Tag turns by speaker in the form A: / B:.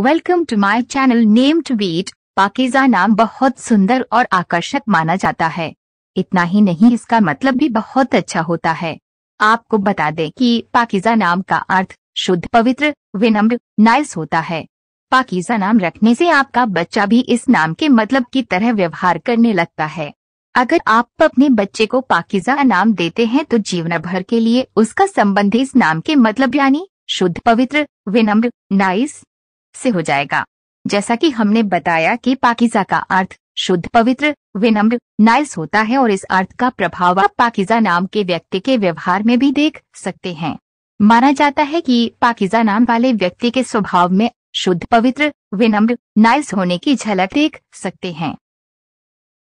A: welcome to my channel name to beat Pakiza नाम बहुत सुंदर और आकर्षक माना जाता है इतना ही नहीं इसका मतलब भी बहुत अच्छा होता है आपको बता दें कि पाकिजा नाम का अर्थ शुद्ध पवित्र विनम्र नाइस होता है पाकिजा नाम रखने से आपका बच्चा भी इस नाम के मतलब की तरह व्यवहार करने लगता है अगर आप अपने बच्चे को पाकिजा नाम देते हैं तो जीवन भर के लिए उसका संबंध इस नाम के मतलब यानी शुद्ध पवित्र विनम्र नाइस से हो जाएगा जैसा कि हमने बताया कि पाकिजा का अर्थ शुद्ध पवित्र विनम्र नाइस होता है और इस अर्थ का प्रभाव आप पाकिजा नाम के व्यक्ति के व्यवहार में भी देख सकते हैं माना जाता है कि पाकिजा नाम वाले व्यक्ति के स्वभाव में शुद्ध पवित्र विनम्र नाइस होने की झलक देख सकते हैं